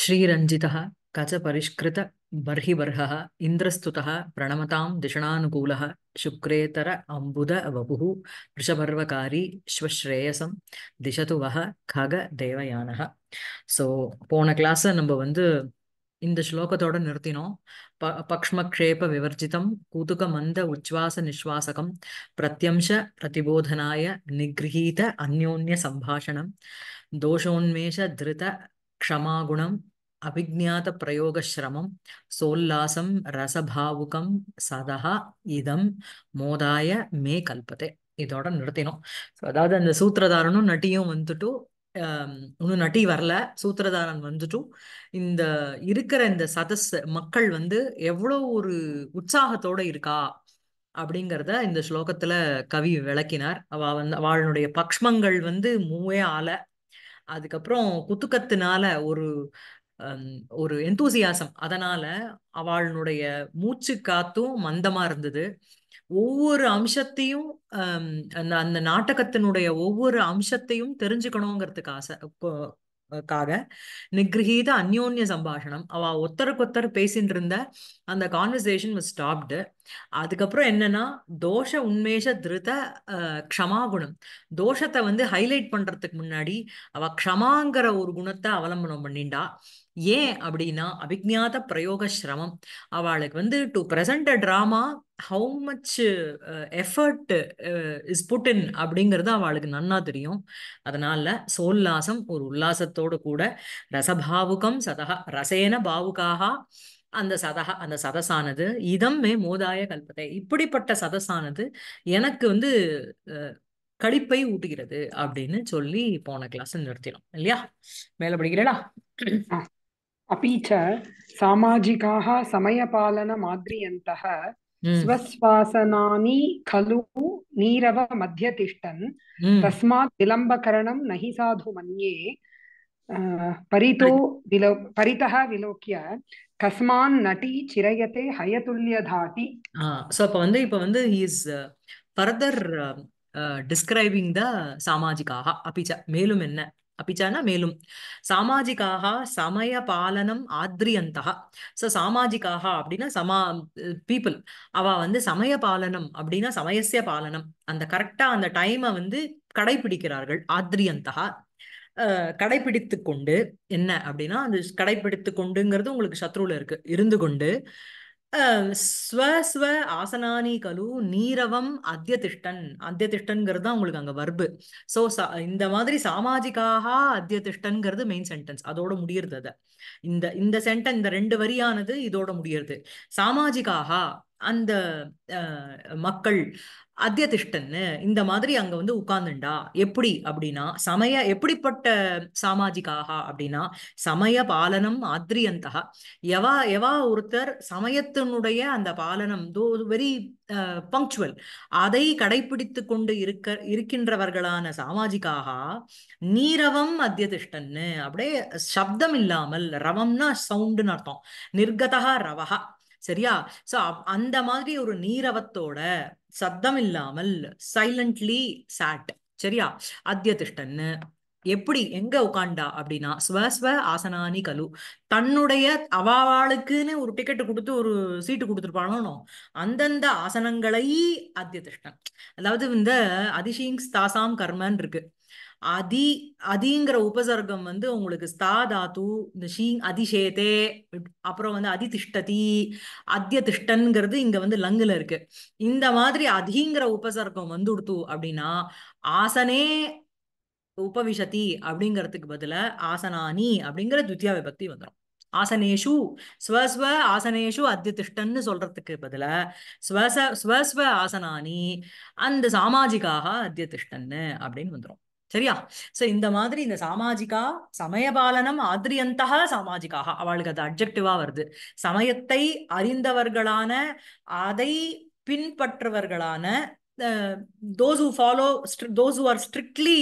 श्रीरञ्जितः कचपरिष्कृत बर्हिबर्हः इन्द्रस्तुतः प्रणमतां दिषणानुकूलः शुक्रेतर अम्बुद वपुः ऋषपर्वकारी श्वश्रेयसं திசது வக கக தேவயானக ஸோ போன கிளாஸை நம்ம வந்து இந்த ஸ்லோகத்தோட நிறுத்தினோம் ப பக்ஷ்மக்ஷேப விவர்ஜிதம் கூதுக மந்த உச்வாச நிஸ்வாசகம் பிரத்யம்ச பிரதிபோதனாய நிகிரகீத அந்யோன்ய சம்பாஷணம் தோஷோன்மேஷ திருத க்ஷமாகுணம் அபிஜாத பிரயோகசிரமம் சோல்லாசம் ரசபாவுகம் சதா இதம் மோதாய மே கல்பத்தை இதோட நிறுத்தினோம் ஸோ அதாவது அந்த சூத்திரதாரனும் நட்டியும் வந்துட்டு இன்னும் நட்டி வரல சூத்திரதாரன் வந்துட்டும் இந்த இருக்கிற இந்த சதஸ் மக்கள் வந்து எவ்வளோ ஒரு உற்சாகத்தோட இருக்கா அப்படிங்கிறத இந்த ஸ்லோகத்துல கவி விளக்கினார் அவ வந்து அவளுடைய பக்ஷ்மங்கள் வந்து மூவே ஆலை அதுக்கப்புறம் குத்துக்கத்துனால ஒரு ஒரு எந்தூசியாசம் அதனால அவளுடைய மூச்சு காத்தும் மந்தமா இருந்தது ஒவ்வொரு அம்சத்தையும் அந்த அந்த நாட்டகத்தினுடைய ஒவ்வொரு அம்சத்தையும் தெரிஞ்சுக்கணுங்கிறதுக்கு ஆசை காக நிகிரகீத அந்யோன்ய சம்பாஷணம் அவ ஒத்தருக்கொத்தர் பேசிட்டு இருந்த அந்த கான்வர்சேஷன் வாஸ் ஸ்டாப்டு அதுக்கப்புறம் என்னன்னா தோஷ உண்மேஷ திருத க்ஷமாகுணம் தோஷத்தை வந்து ஹைலைட் பண்றதுக்கு முன்னாடி அவ க்ஷமாங்கிற ஒரு குணத்தை அவலம்பனம் பண்ணிண்டா ஏன் அப்படின்னா அபிக்ஞாத பிரயோக சிரமம் அவளுக்கு வந்து to present a drama how much effort is put in அப்படிங்கிறது அவளுக்கு நன்னா தெரியும் அதனால சோல்லாசம் ஒரு உல்லாசத்தோடு கூட ரசபாவுகம் சதகா ரசேன பாவுக்காக அந்த சதகா அந்த சதசானது இதம் மே மோதாய கல்பத்தை இப்படிப்பட்ட சதசானது எனக்கு வந்து கழிப்பை ஊட்டுகிறது அப்படின்னு சொல்லி போன கிளாஸ் நிறுத்திடும் இல்லையா மேல படிக்கிறேடா अपि च सामाजिकाः समयपालनमाद्रियन्तः हम्म। स्वश्वासनानि खलु नीरवमध्य तिष्ठन् हम्म। तस्मात् विलम्बकरणं न हि साधु मन्ये परितो विलो परितः विलोक्य கஸ்மான் நடி சிரயத்தை ஹயதுல்யதாட்டி ஸோ அப்போ வந்து இப்போ வந்து ஹீஸ் ஃபர்தர் டிஸ்கிரைபிங் த சாமாஜிக்காக அப்பிச்ச மேலும் என்ன अपि மேலும் न சமய பாலனம் ஆத்ரியந்தா ஸோ சாமாஜிக்காக அப்படின்னா சமா பீப்புள் அவள் வந்து சமய பாலனம் அப்படின்னா சமயசிய பாலனம் அந்த கரெக்டாக அந்த டைமை வந்து கடைபிடிக்கிறார்கள் ஆத்ரியந்தா கடைபிடித்து கொண்டு என்ன அப்படின்னா அந்த கடைபிடித்து கொண்டுங்கிறது உங்களுக்கு சத்ருவில் இருக்கு இருந்து கொண்டு ஸ்வ ஸ்வ ஆசனானி கலு நீரவம் அத்தியதிஷ்டன் அத்தியதிஷ்டன்கிறது தான் உங்களுக்கு அங்கே வர்பு ஸோ இந்த மாதிரி சாமாஜிக்காக அத்தியதிஷ்டன்கிறது மெயின் சென்டென்ஸ் அதோட முடியறது அதை இந்த இந்த சென்டென்ஸ் இந்த ரெண்டு வரியானது இதோட முடியறது சாமாஜிக்காக அந்த மக்கள் அத்தியதிஷ்டன்னு இந்த மாதிரி அங்க வந்து உட்கார்ந்துண்டா எப்படி அப்படின்னா சமய எப்படிப்பட்ட சாமாஜிக்காக அப்படின்னா சமய பாலனம் ஆத்ரியந்தா எவா எவா ஒருத்தர் சமயத்தினுடைய அந்த பாலனம் வெரி பங்க்சுவல் அதை கடைபிடித்து கொண்டு இருக்க இருக்கின்றவர்களான சாமாஜிக்காக நீரவம் அத்தியதிஷ்டன்னு அப்படியே சப்தம் இல்லாமல் ரவம்னா சவுண்டுன்னு அர்த்தம் நிர்கதா ரவஹா சரியா சோ அந்த மாதிரி ஒரு நீரவத்தோட சத்தம் இல்லாமல் சைலண்ட்லி சாட் சரியா அத்தியதிஷ்டன்னு எப்படி எங்க உட்காண்டா அப்படின்னா ஸ்வஸ்வ ஆசனானி கலு தன்னுடைய அவாவாளுக்குன்னு ஒரு டிக்கெட் கொடுத்து ஒரு சீட்டு கொடுத்துருப்பானோ அந்தந்த ஆசனங்களை அத்தியதிஷ்டன் அதாவது இந்த அதிசயிங் தாசாம் கர்மன் இருக்கு அதி அதிங்கிற உபசர்க்கம் வந்து உங்களுக்கு ஸ்தா தாத்து இந்த ஷீங் அதிசேதே அப்புறம் வந்து அதிதிஷ்டதி அத்திய திஷ்டன்ங்கிறது இங்க வந்து லங்குல இருக்கு இந்த மாதிரி அதிங்கிற உபசர்க்கம் வந்துடுத்து அப்படின்னா ஆசனே உபவிஷதி அப்படிங்கிறதுக்கு பதில ஆசனானி அப்படிங்கிற துத்தியா விபக்தி வந்துடும் ஆசனேஷு ஸ்வஸ்வ ஆசனேஷு அத்தியதிஷ்டன்னு சொல்றதுக்கு பதில ஸ்வச ஸ்வஸ்வ ஆசனானி அந்த சாமாஜிக்காக அத்தியதிஷ்டன்னு அப்படின்னு வந்துடும் சரியா சோ இந்த மாதிரி இந்த சாமாஜிகா சமயபாலனம் ஆத்ரியந்தா சாமாஜிகாக அவளுக்கு அது அப்செக்டிவா வருது சமயத்தை அறிந்தவர்களான அதை பின்பற்றுவர்களான those follow those are strictly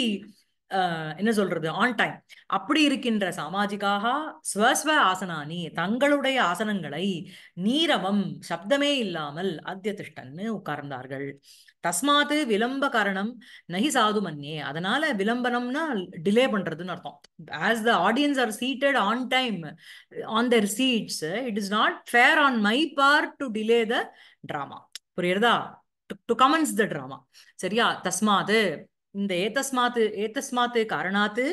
என்ன சொல்றது ஆன் டைம் அப்படி இருக்கின்ற சாமாஜிக்காக ஸ்வஸ்வ ஆசனானி தங்களுடைய ஆசனங்களை நீரவம் சப்தமே இல்லாமல் திஷ்டன்னு உட்கார்ந்தார்கள் தஸ்மாத்து விளம்ப காரணம் நகி சாது மன்னே அதனால விளம்பரம்னா டிலே பண்றதுன்னு அர்த்தம் as the audience are seated on time on their seats it is not fair on my part to delay the drama புரியுறதா டு கமெண்ட்ஸ் த ட்ராமா சரியா தஸ்மாது இந்த ஏத்தஸ்மாத்து ஏத்தஸ்மாத்து காரணாத்து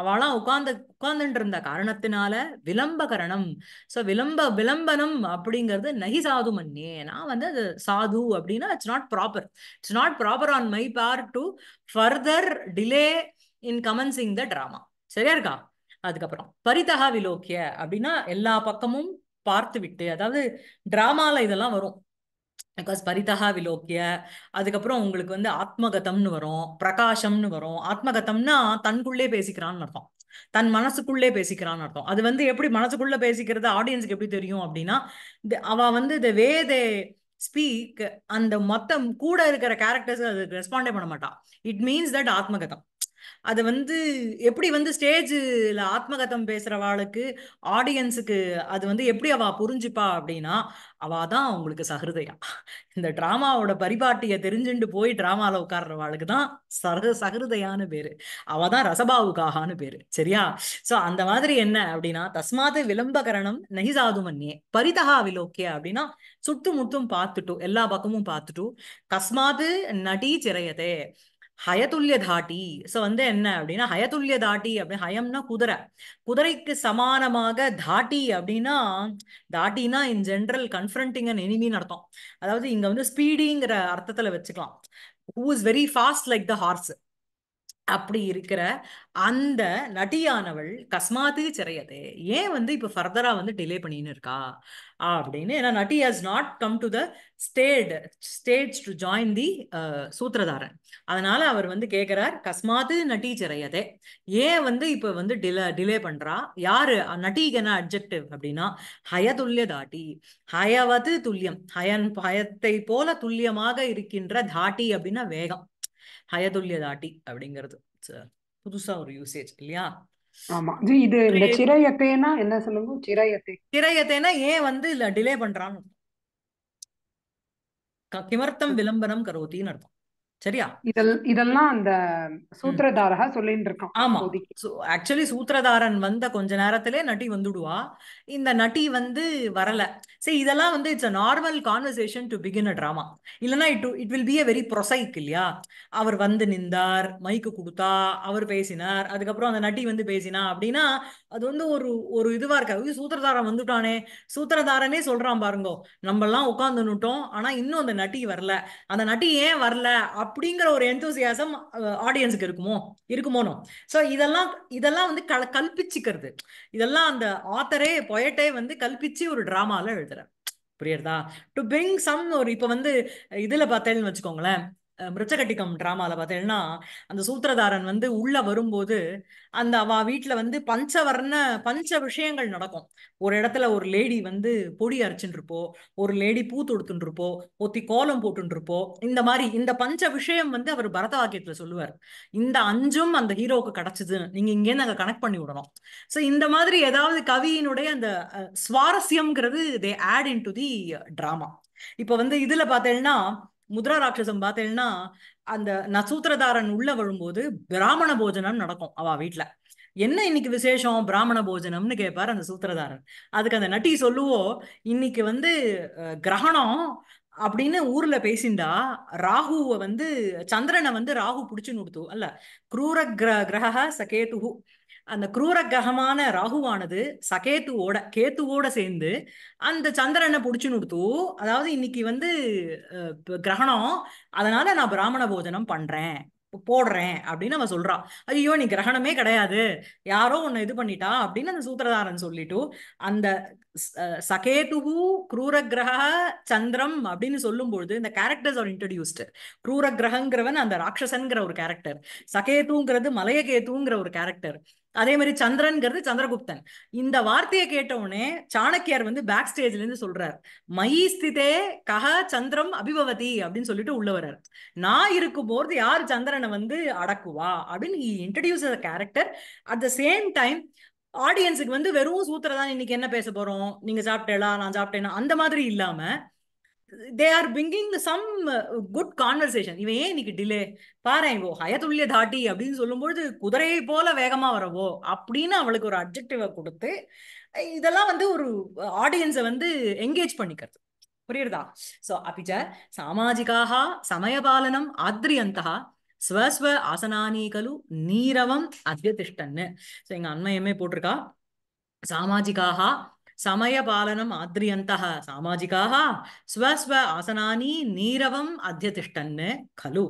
அவளாம் உட்கார்ந்து உட்கார்ந்துட்டு இருந்த காரணத்தினால விளம்பகரணம் ஸோ விளம்ப விளம்பனம் அப்படிங்கிறது நகி சாது மண்ணே நான் வந்து அது சாது அப்படின்னா it's not proper it's not proper on my part to further delay in commencing the drama சரியா இருக்கா அதுக்கப்புறம் பரிதகா விலோக்கிய அப்படின்னா எல்லா பக்கமும் பார்த்து விட்டு அதாவது டிராமால இதெல்லாம் வரும் பிகாஸ் பரிதகா விலோக்கிய அதுக்கப்புறம் உங்களுக்கு வந்து ஆத்மகதம்னு வரும் பிரகாஷம்னு வரும் ஆத்மகதம்னா தன்குள்ளே பேசிக்கிறான்னு அர்த்தம் தன் மனசுக்குள்ளே பேசிக்கிறான்னு அர்த்தம் அது வந்து எப்படி மனசுக்குள்ள பேசிக்கிறது ஆடியன்ஸுக்கு எப்படி தெரியும் அப்படின்னா அவ வந்து இந்த வேதே ஸ்பீக் அந்த மொத்தம் கூட இருக்கிற கேரக்டர்ஸ் அதுக்கு ரெஸ்பாண்டே பண்ண மாட்டான் இட் மீன்ஸ் தட் ஆத்மகதம் அதை வந்து எப்படி வந்து ஸ்டேஜில் ஆத்மகதம் பேசுகிறவாளுக்கு ஆடியன்ஸுக்கு அது வந்து எப்படி அவள் புரிஞ்சுப்பா அப்படின்னா அவள் தான் அவங்களுக்கு சகிருதயா இந்த ட்ராமாவோட பரிபாட்டியை தெரிஞ்சுட்டு போய் ட்ராமாவில் உட்கார்றவாளுக்கு தான் சக சகிருதையான பேர் அவள் தான் ரசபாவுக்காகனு பேர் சரியா ஸோ அந்த மாதிரி என்ன அப்படின்னா தஸ்மாது விளம்பகரணம் நகிசாது மன்னியே பரிதகா விலோக்கிய அப்படின்னா சுட்டு முட்டும் பார்த்துட்டும் எல்லா பக்கமும் பார்த்துட்டும் தஸ்மாது நடி சிறையதே ஹயதுல்ய தாட்டி ஸோ வந்து என்ன அப்படின்னா ஹயதுல்ய தாட்டி அப்படின்னு ஹயம்னா குதிரை குதிரைக்கு சமானமாக தாட்டி அப்படின்னா தாட்டினா இன் ஜென்ரல் கன்ஃபரண்டிங் அண்ட் எனிமின்னு அர்த்தம் அதாவது இங்கே வந்து ஸ்பீடிங்கிற அர்த்தத்தில் வச்சுக்கலாம் who is very fast like the horse அப்படி இருக்கிற அந்த நடியானவள் கஸ்மாத்து சிறையதே ஏன் வந்து இப்போ ஃபர்தரா வந்து டிலே பண்ணின்னு இருக்கா அப்படின்னு ஏன்னா நட்டி has not come to the state states to join the சூத்திரதாரன் அதனால அவர் வந்து கேட்கிறார் கஸ்மாத்து நட்டி சிறையதே ஏன் வந்து இப்போ வந்து டிலே டிலே பண்றா யாரு என்ன அப்ஜெக்டிவ் அப்படின்னா ஹயதுல்ய தாட்டி ஹயவது துல்லியம் ஹயன் ஹயத்தை போல துல்லியமாக இருக்கின்ற தாட்டி அப்படின்னா வேகம் ஹயதுல்ய தாட்டி அப்படிங்கிறது புதுசா ஒரு யூசேஜ் இல்லையா ஆமா இது இந்த ஏன் வந்து டிலே பண்றான் கிமர்த்தம் விளம்பரம் கரோத்தின்னு அர்த்தம் சரியா இதெல்லாம் அந்த சூத்திரதாரக சொல்லிட்டு இருக்கான் ஆமா ஆக்சுவலி சூத்திரதாரன் வந்த கொஞ்ச நேரத்திலே நட்டி வந்துடுவா இந்த நட்டி வந்து வரல சரி இதெல்லாம் வந்து it's a normal conversation to begin a drama இல்லைன்னா it it will be a very prosaic இல்லையா அவர் வந்து நின்றார் மைக்கு கொடுத்தா அவர் பேசினார் அதுக்கப்புறம் அந்த நட்டி வந்து பேசினா அப்படின்னா அது வந்து ஒரு ஒரு இதுவா இருக்காது சூத்திரதாரன் வந்துட்டானே சூத்திரதாரனே சொல்றான் பாருங்க நம்ம எல்லாம் உட்கார்ந்துட்டோம் ஆனா இன்னும் அந்த நட்டி வரல அந்த நட்டி ஏன் வரல அப்படிங்கிற ஒரு எந்தோசியாசம் ஆடியன்ஸுக்கு இருக்குமோ இருக்குமோனோ ஸோ இதெல்லாம் இதெல்லாம் வந்து கல கல்பிச்சுக்கிறது இதெல்லாம் அந்த ஆத்தரே பொயட்டே வந்து கல்பிச்சு ஒரு ட்ராமாவில் எழுதுறேன் புரியுறதா டு பிரிங் சம் ஒரு இப்போ வந்து இதில் பார்த்தேன்னு வச்சுக்கோங்களேன் மிருச்சகட்டிக்கம் டிராமால பார்த்தீங்கன்னா அந்த சூத்திரதாரன் வந்து உள்ள வரும்போது அந்த அவ வீட்டுல வந்து பஞ்சவர்ண பஞ்ச விஷயங்கள் நடக்கும் ஒரு இடத்துல ஒரு லேடி வந்து பொடி அரைச்சுட்டு இருப்போ ஒரு லேடி பூ தொடுத்துட்டு இருப்போ ஒத்தி கோலம் போட்டு இருப்போ இந்த மாதிரி இந்த பஞ்ச விஷயம் வந்து அவர் பரத வாக்கியத்துல சொல்லுவார் இந்த அஞ்சும் அந்த ஹீரோவுக்கு கிடைச்சது நீங்க இங்கேருந்து அங்க கனெக்ட் பண்ணி விடணும் ஸோ இந்த மாதிரி ஏதாவது கவியினுடைய அந்த சுவாரஸ்யம்ங்கிறது they add in to the drama இப்போ வந்து இதுல பார்த்தேன்னா முத்ரா ராட்சசம் பார்த்தேன்னா அந்த நசூத்திரதாரன் உள்ள வரும்போது பிராமண போஜனம் நடக்கும் அவ வீட்டுல என்ன இன்னைக்கு விசேஷம் பிராமண போஜனம்னு கேட்பாரு அந்த சூத்திரதாரன் அதுக்கு அந்த நட்டி சொல்லுவோ இன்னைக்கு வந்து கிரகணம் அப்படின்னு ஊர்ல பேசிண்டா ராகுவை வந்து சந்திரனை வந்து ராகு பிடிச்சு நுடுத்து அல்ல குரூர கிர கிரக சகேட்டுகு அந்த குரூர கிரகமான ராகுவானது சகேத்துவோட கேத்துவோட சேர்ந்து அந்த சந்திரனை புடிச்சு நிறுத்து அதாவது இன்னைக்கு வந்து கிரகணம் அதனால நான் பிராமண போஜனம் பண்றேன் போடுறேன் அப்படின்னு அவன் சொல்றான் ஐயோ நீ கிரகணமே கிடையாது யாரோ உன்னை இது பண்ணிட்டா அப்படின்னு அந்த சூத்திரதாரன் சொல்லிட்டு அந்த சகேதுகு குரூர கிரக சந்திரம் அப்படின்னு சொல்லும் பொழுது இந்த கேரக்டர்ஸ் ஆர் இன்ட்ரடியூஸ்டு குரூர கிரகங்கிறவன் அந்த ராட்சசன்கிற ஒரு கேரக்டர் சகேதுங்கிறது மலையகேதுங்கிற ஒரு கேரக்டர் அதே மாதிரி சந்திரன்கிறது சந்திரகுப்தன் இந்த வார்த்தையை கேட்டவுடனே சாணக்கியார் வந்து பேக் ஸ்டேஜ்ல இருந்து சொல்றார் மயி ஸ்திதே கஹ சந்திரம் அபிபவதி அப்படின்னு சொல்லிட்டு உள்ள வர்றார் நான் இருக்கும் போது யார் சந்திரனை வந்து அடக்குவா அப்படின்னு introduce a character at the same time ஆடியன்ஸுக்கு வந்து வெறும் சூத்திர தான் இன்னைக்கு என்ன பேச போறோம் நீங்க சாப்பிட்டேலா நான் சாப்பிட்டேனா அந்த மாதிரி இல்லாம they are bringing some good conversation இவன் ஏன் இன்னைக்கு டிலே பாரு இவோ ஹயத்துள்ளிய தாட்டி அப்படின்னு சொல்லும்பொழுது குதிரையை போல வேகமா வரவோ அப்படின்னு அவளுக்கு ஒரு அப்ஜெக்டிவை கொடுத்து இதெல்லாம் வந்து ஒரு ஆடியன்ஸை வந்து என்கேஜ் பண்ணிக்கிறது புரியுறதா சோ அப்பிச்ச சாமாஜிகாக சமயபாலனம் ஆத்ரியந்தா ஸ்வஸ்வ ஆசனானி கலு நீரவம் அத்தியதிஷ்டன்னு ஸோ எங்க அண்மையமே போட்டிருக்கா சாமாஜிகாக సమయపాలనం ఆద్రియంత సామాజికా స్వస్వ ఆసనాన్ని నీరవం అధ్యతిష్టన్ ఖలు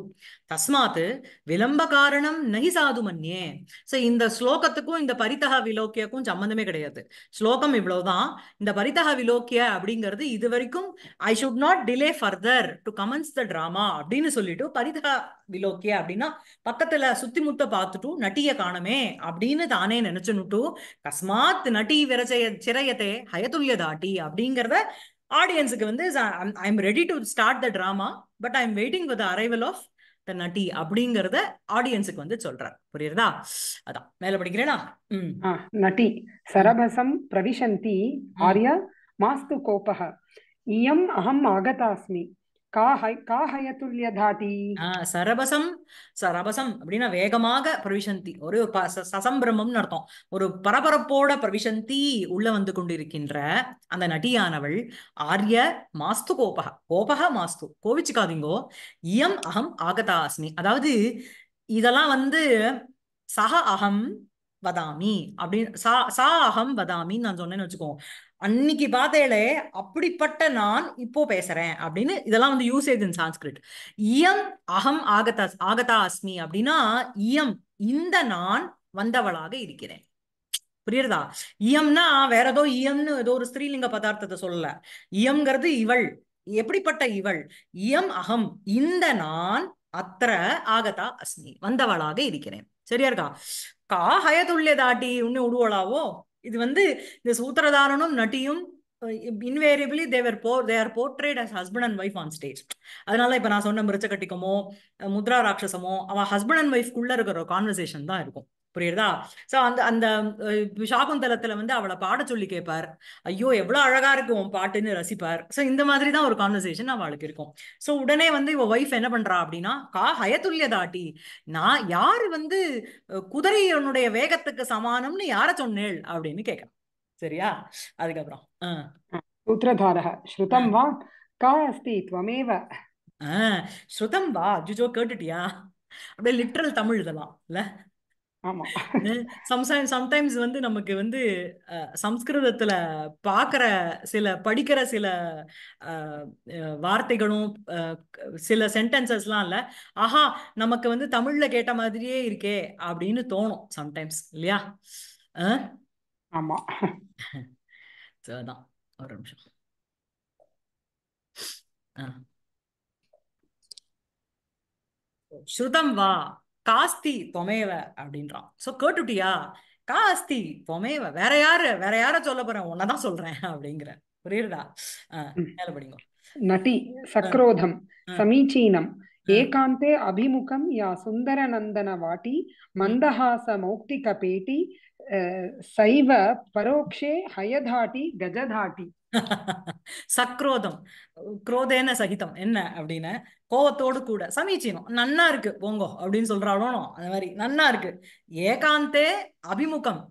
தஸ்மாத் விளம்ப காரணம் நகி சாது மன்னியே சோ இந்த ஸ்லோகத்துக்கும் இந்த பரிதக விலோக்கியக்கும் சம்மந்தமே கிடையாது ஸ்லோகம் இவ்வளவுதான் இந்த பரிதக விலோக்கிய அப்படிங்கிறது இது வரைக்கும் I should not delay further to commence the drama அப்படின்னு சொல்லிட்டு பரிதக விலோக்கிய அப்படின்னா பக்கத்துல சுத்தி முத்த பார்த்துட்டும் நட்டிய காணமே அப்படின்னு தானே நினைச்சுனுட்டு கஸ்மாத் நட்டி விரச்சய சிறையத்தை ஹயதுல்ய தாட்டி அப்படிங்கிறத ஆடியன்ஸுக்கு வந்து I am ready to start the drama but I am waiting with arrival of நட்டி அப்படிங்கறத ஆடியன்ஸுக்கு வந்து சொல்றார் புரியுறதா அதான் மேல படிக்கிறேனா நட்டி சரபசம் பிரவிசந்தி ஆர்யா மாஸ்து கோபக இயம் அகம் ஆகதாஸ்மி சரபசம் சரபசம் அப்படின்னா வேகமாக பிரவிசந்தி ஒரு சசம்பிரமம்னு அர்த்தம் ஒரு பரபரப்போட பிரவிசந்தி உள்ள வந்து கொண்டிருக்கின்ற அந்த நட்டியானவள் ஆரிய மாஸ்து கோபக கோபக மாஸ்து கோவிச்சுக்காதீங்கோ இயம் அகம் ஆகதா அஸ்மி அதாவது இதெல்லாம் வந்து சக அகம் வதாமி அப்படின்னு சா சா அகம் வதாமின்னு நான் சொன்னேன்னு வச்சுக்கோங்க அன்னைக்கு பார்த்தேலே அப்படிப்பட்ட நான் இப்போ பேசுறேன் அப்படின்னு இதெல்லாம் வந்து யூசேஜ் இன் சான்ஸ்கிரிட் இயம் அகம் ஆகதா ஆகதா அஸ்மி அப்படின்னா இயம் இந்த நான் வந்தவளாக இருக்கிறேன் புரியுறதா இயம்னா வேற ஏதோ இயம்னு ஏதோ ஒரு ஸ்திரீலிங்க பதார்த்தத்தை சொல்லல இயம்ங்கிறது இவள் எப்படிப்பட்ட இவள் இயம் அகம் இந்த நான் அத்திர ஆகதா அஸ்மி வந்தவளாக இருக்கிறேன் சரியா இருக்கா கா ஹயதுல்ய தாட்டி உன்னை விடுவளாவோ இது வந்து இந்த சூத்திரதாரனும் நட்டியும் இன்வேரியபிளி தேவர் போர் they're portrayed as husband and wife on stage அதனால இப்ப நான் சொன்ன மிருச்ச கட்டிக்கமோ முத்ரா ராட்சசமோ அவன் ஹஸ்பண்ட் அண்ட் குள்ள இருக்கிற கான்வர்சேஷன் தான் இருக்கும் புரியுறதா சோ அந்த அந்த சாகுந்தலத்துல வந்து அவளை பாட சொல்லி கேட்பார் ஐயோ எவ்வளவு அழகா இருக்கும் உன் பாட்டுன்னு ரசிப்பார் சோ இந்த மாதிரி தான் ஒரு கான்வர்சேஷன் அவளுக்கு இருக்கும் சோ உடனே வந்து இவ ஒய்ஃப் என்ன பண்றா அப்படின்னா கா ஹயதுல்யதாட்டி நான் யாரு வந்து குதிரையனுடைய வேகத்துக்கு சமானம்னு யார சொன்னேள் அப்படின்னு கேட்க சரியா அதுக்கப்புறம் சூத்திரதாரக ஸ்ருதம் வா கா அஸ்தி துவமேவ ஸ்ருதம் வா ஜுஜோ கேட்டுட்டியா அப்படியே லிட்ரல் தமிழ் இதெல்லாம் இல்ல சம்டைம்ஸ் வந்து நமக்கு வந்து சம்ஸ்கிருதத்துல பாக்குற சில படிக்கிற சில வார்த்தைகளும் சில எல்லாம் இல்ல ஆஹா நமக்கு வந்து தமிழ்ல கேட்ட மாதிரியே இருக்கே அப்படின்னு தோணும் சம்டைம்ஸ் இல்லையா சரிதான் ஒரு நிமிஷம் ஸ்ருதம் வா காஸ்தி தொமேவ அப்படின்றான் சோ கேட்டுட்டியா காஸ்தி தொமேவ வேற யாரு வேற யார சொல்ல போறேன் உன்னதான் சொல்றேன் அப்படிங்கிற புரியுதா மேல படிங்க நட்டி சக்ரோதம் சமீச்சீனம் ஏகாந்தே அபிமுகம் யா சுந்தர நந்தன வாட்டி மந்தஹாச மௌக்திக பேட்டி சைவ பரோக்ஷே ஹயதாட்டி கஜதாட்டி சக்ரோதம் குரோதேன சகிதம் என்ன அப்படின்னு கோவத்தோடு கூட சமீச்சீனம் நன்னா இருக்கு போங்கோ அப்படின்னு சொல்றாளோனோ அந்த மாதிரி நன்னா இருக்கு ஏகாந்தே அபிமுகம்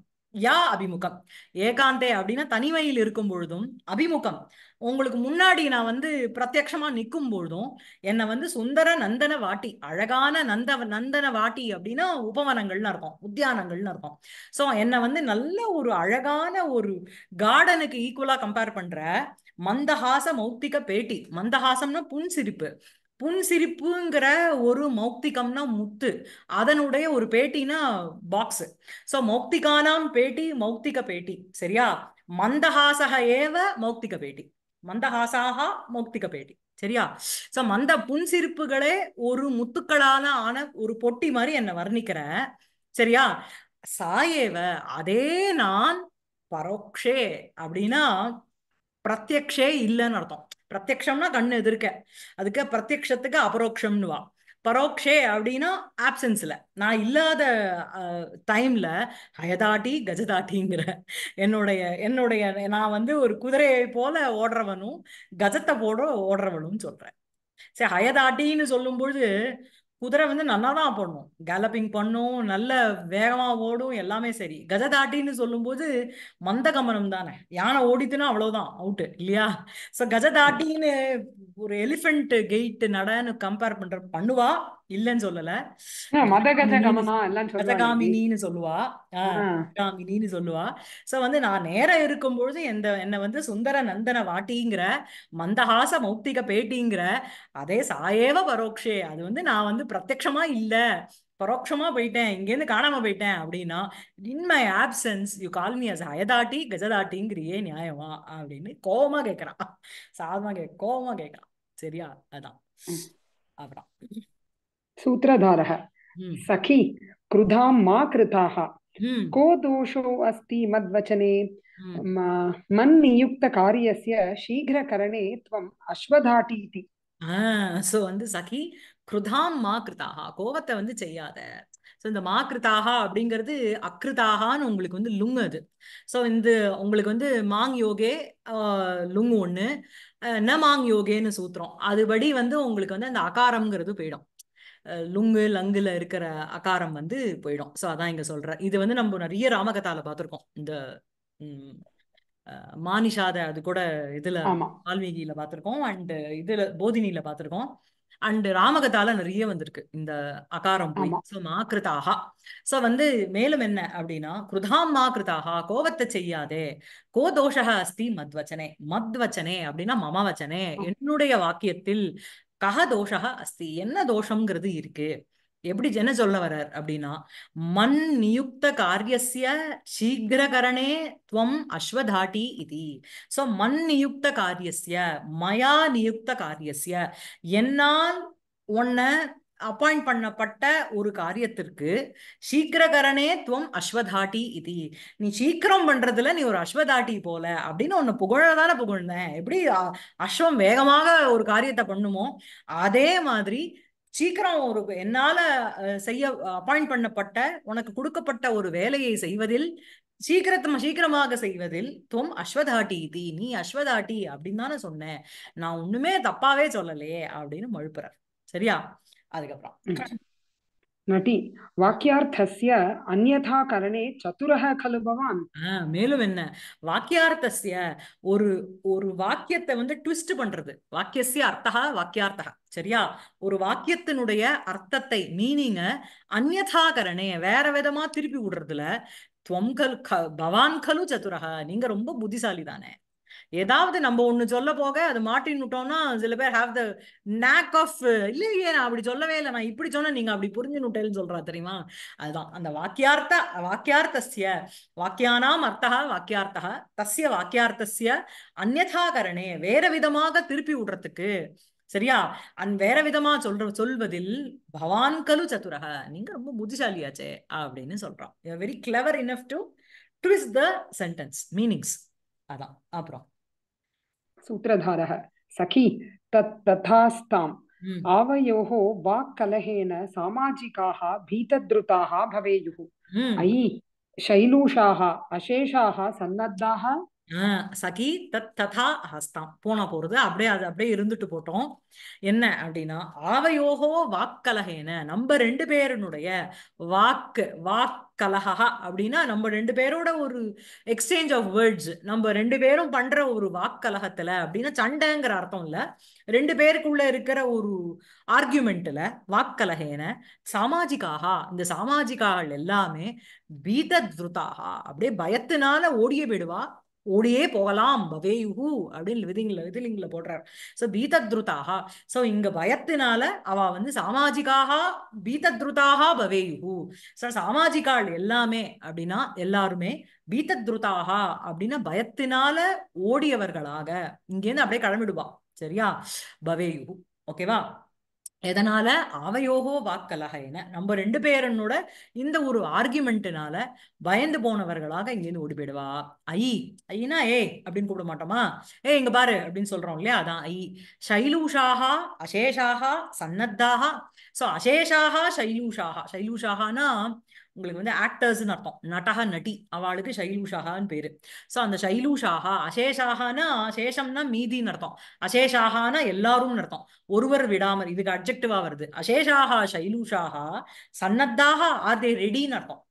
யா அபிமுகம் ஏகாந்தே அப்படின்னா தனிமையில் இருக்கும் பொழுதும் அபிமுகம் உங்களுக்கு முன்னாடி நான் வந்து பிரத்யக்ஷமா நிற்கும் பொழுதும் என்னை வந்து சுந்தர நந்தன வாட்டி அழகான நந்த நந்தன வாட்டி அப்படின்னா உபவனங்கள்னு இருக்கும் உத்தியானங்கள்னு இருக்கும் ஸோ என்னை வந்து நல்ல ஒரு அழகான ஒரு கார்டனுக்கு ஈக்குவலா கம்பேர் பண்ற மந்தஹாச மௌக்திக பேட்டி மந்தஹாசம்னா புன்சிரிப்பு புன்சிரிப்புங்கிற ஒரு மௌக்திகம்னா முத்து அதனுடைய ஒரு பேட்டினா பாக்ஸ் ஸோ மௌக்திகானாம் பேட்டி மௌக்திக பேட்டி சரியா மந்தஹாசக ஏவ மௌக்திக பேட்டி மந்தஹாசாக மௌக்திக பேட்டி சரியா சோ மந்த புன்சிரிப்புகளே ஒரு முத்துக்களால ஆன ஒரு பொட்டி மாதிரி என்னை வர்ணிக்கிற சரியா சாயேவ அதே நான் பரோக்ஷே அப்படின்னா பிரத்யக்ஷே இல்லைன்னு அர்த்தம் பிரத்யக்ஷம்னா கண்ணு எதிர்க்க அதுக்கு பிரத்யக்ஷத்துக்கு வா பரோக்ஷே அப்படின்னா ஆப்சன்ஸ்ல நான் இல்லாத டைம்ல ஹயதாட்டி கஜதாட்டிங்கிற என்னுடைய என்னுடைய நான் வந்து ஒரு குதிரையை போல ஓடுறவனும் கஜத்தை போட ஓடுறவனும் சொல்றேன் சரி ஹயதாட்டின்னு சொல்லும் பொழுது குதிரை வந்து நல்லா தான் பண்ணும் கேலப்பிங் பண்ணும் நல்ல வேகமா ஓடும் எல்லாமே சரி கஜதாட்டின்னு சொல்லும்போது மந்த கமனம் தானே யானை ஓடித்துனா அவ்வளவுதான் அவுட்டு இல்லையா ஸோ கஜதாட்டின்னு ஒரு எலிஃபென்ட் கெயிட் நடன்னு கம்பேர் பண்ற பண்ணுவா இல்லன்னு சொல்லல கதகாமினின்னு சொல்லுவா கதகாமினின்னு சொல்லுவா சோ வந்து நான் நேரம் இருக்கும்பொழுது எந்த என்ன வந்து சுந்தர நந்தன வாட்டிங்கிற மந்தஹாச மௌக்திக பேட்டிங்கிற அதே சாயேவ பரோக்ஷே அது வந்து நான் வந்து பிரத்யக்ஷமா இல்ல பரோட்சமா போயிட்டேன் இங்க இருந்து காணாம போயிட்டேன் அப்படின்னா in my absence you call me as அயதாட்டி கஜதாட்டிங்கிறியே நியாயமா அப்படின்னு கோபமா கேட்கறான் சாதமா கே கோபமா கேட்கறான் சரியா அதான் அப்புறம் सूत्रधारः सखी क्रुधां मा कृताः को दोषो अस्ति मद्वचने मन्नियुक्तकार्यस्य शीघ्रकरणे त्वम् अश्वधाटी इति சோ வந்து சகி கிருதாம் மா கிருதாக கோவத்தை வந்து செய்யாத ஸோ இந்த மா கிருதாக அப்படிங்கிறது அக்ருதாகான்னு உங்களுக்கு வந்து லுங் அது ஸோ இந்த உங்களுக்கு வந்து மாங் யோகே லுங் ஒன்று ந மாங் யோகேன்னு சூத்திரம் அதுபடி வந்து உங்களுக்கு வந்து அந்த அகாரம்ங்கிறது போயிடும் லுங்கு லங்குல இருக்கிற அகாரம் வந்து போயிடும் ஸோ அதான் இங்க சொல்ற இது வந்து நம்ம நிறைய ராமகதால பார்த்துருக்கோம் இந்த மானிஷாத அது கூட இதுல வால்மீகியில பார்த்திருக்கோம் அண்ட் இதுல போதினியில பார்த்திருக்கோம் அண்ட் ராமகதால நிறைய வந்திருக்கு இந்த அகாரம் போய் சோ மாக்கிருதாகா சோ வந்து மேலும் என்ன அப்படின்னா குருதாம் மாக்கிருதாகா கோவத்தை செய்யாதே கோ அஸ்தி மத்வச்சனே மத்வச்சனே அப்படின்னா மமவச்சனே என்னுடைய வாக்கியத்தில் கஹ தோஷா அஸ்தி என்ன தோஷம்ங்கிறது இருக்கு எப்படி என்ன சொல்ல வர்றார் அப்படின்னா மண் நியுக்த காரியசிய சீக்கிரகரணே துவம் அஸ்வதாட்டி இது ஸோ மண் நியுக்த காரியசிய மயா நியுக்த காரியசிய என்னால் உன்னை அப்பாயிண்ட் பண்ணப்பட்ட ஒரு காரியத்திற்கு சீக்கிரகரனே துவம் அஸ்வதாட்டி இது நீ சீக்கிரம் பண்றதுல நீ ஒரு அஸ்வதாட்டி போல அப்படின்னு ஒன்னு புகழதான புகழ்ந்தேன் எப்படி அஸ்வம் வேகமாக ஒரு காரியத்தை பண்ணுமோ அதே மாதிரி சீக்கிரம் ஒரு என்னால செய்ய அப்பாயிண்ட் பண்ணப்பட்ட உனக்கு கொடுக்கப்பட்ட ஒரு வேலையை செய்வதில் சீக்கிரத்து சீக்கிரமாக செய்வதில் துவம் அஸ்வதாட்டி தி நீ அஸ்வதாட்டி அப்படின்னு தானே சொன்ன நான் ஒண்ணுமே தப்பாவே சொல்லலையே அப்படின்னு மழுப்புறார் சரியா அதுக்கப்புறம் நட்டி வாக்கியார்த்தஸ்ய அந்யதா கரணே சத்துரக கலு பவான் மேலும் என்ன வாக்கியார்த்தஸ்ய ஒரு ஒரு வாக்கியத்தை வந்து ட்விஸ்ட் பண்றது வாக்கியசிய அர்த்தா வாக்கியார்த்தா சரியா ஒரு வாக்கியத்தினுடைய அர்த்தத்தை மீனிங்க அந்யதா கரணே வேற விதமா திருப்பி விடுறதுல துவம் கல் க பவான் கலு சதுரகா நீங்க ரொம்ப புத்திசாலி தானே ஏதாவது நம்ம ஒண்ணு சொல்ல போக அது மாட்டின் விட்டோம்னா சில பேர் ஹாவ் த நேக் ஆஃப் இல்லையே நான் அப்படி சொல்லவே இல்லை நான் இப்படி சொன்னா நீங்க அப்படி புரிஞ்சு நுட்டேன்னு சொல்றா தெரியுமா அதுதான் அந்த வாக்கியார்த்த வாக்கியார்த்தசிய வாக்கியானாம் அர்த்தகா வாக்கியார்த்தா தஸ்ய வாக்கியார்த்தசிய அந்நதாகரணே வேற விதமாக திருப்பி விடுறதுக்கு சரியா அந் வேற விதமா சொல்ற சொல்வதில் பவான் கலு சதுரக நீங்க ரொம்ப புத்திசாலியாச்சே அப்படின்னு சொல்றான் very clever enough to twist the sentence meanings அதான் அப்புறம் சூத்திரதாரः சகி தத் वाक्कलहेन अयि சகி தத் ததா ஹஸ்தாம் போனா போறது அப்படியே அது அப்படியே இருந்துட்டு போட்டோம் என்ன அப்படின்னா ஆவையோகோ வாக்கலகேன நம்ம ரெண்டு பேருனுடைய வாக்கு வாக்கலகா அப்படின்னா நம்ம ரெண்டு பேரோட ஒரு எக்ஸ்சேஞ்ச் ஆஃப் வேர்ட்ஸ் நம்ம ரெண்டு பேரும் பண்ற ஒரு வாக்கலகத்துல அப்படின்னா சண்டைங்கிற அர்த்தம் இல்ல ரெண்டு பேருக்குள்ள இருக்கிற ஒரு ஆர்கியூமெண்ட்ல வாக்கலகேன சாமாஜிக்காக இந்த சாமாஜிக்காக எல்லாமே பீதத்ருதாக அப்படியே பயத்தினால ஓடிய விடுவா ஓடியே போகலாம் பவேயுகு அப்படின்னு விதிங்கில் விதிலிங்கில் போடுறார் ஸோ பீதத்ருதாக ஸோ இங்க பயத்தினால அவ வந்து சாமாஜிக்காக பீதத்ருதாக பவேயுகு ஸோ சாமாஜிக்காள் எல்லாமே அப்படின்னா எல்லாருமே பீதத்ருதாக அப்படின்னா பயத்தினால ஓடியவர்களாக இங்கேருந்து அப்படியே கிளம்பிடுவா சரியா பவேயுகு ஓகேவா எதனால அவையோகோ வாக்கலகைன நம்ம ரெண்டு பேரனோட இந்த ஒரு ஆர்கியூமெண்ட்னால பயந்து போனவர்களாக இங்கேருந்து ஓடி போயிடுவா ஐ ஐனா ஏ அப்படின்னு கூப்பிட மாட்டோமா ஏ இங்க பாரு அப்படின்னு சொல்றோம் இல்லையா அதான் ஐ சைலூஷாகா அசேஷாகா சன்னத்தாக சோ அசேஷாகா சைலூஷாகா சைலூஷாகனா உங்களுக்கு வந்து ஆக்டர்ஸ்ன்னு அர்த்தம் நடக நடி அவளுக்கு ஷைலூஷாகான்னு பேரு ஸோ அந்த ஷைலூஷாகா அசேஷாகனா சேஷம்னா மீதின்னு அர்த்தம் அசேஷாகனா எல்லாரும் அர்த்தம் ஒருவர் விடாமல் இதுக்கு அப்ஜெக்டிவா வருது அசேஷாகா ஷைலூஷாகா சன்னத்தாக ஆர் தே ரெடின்னு அர்த்தம்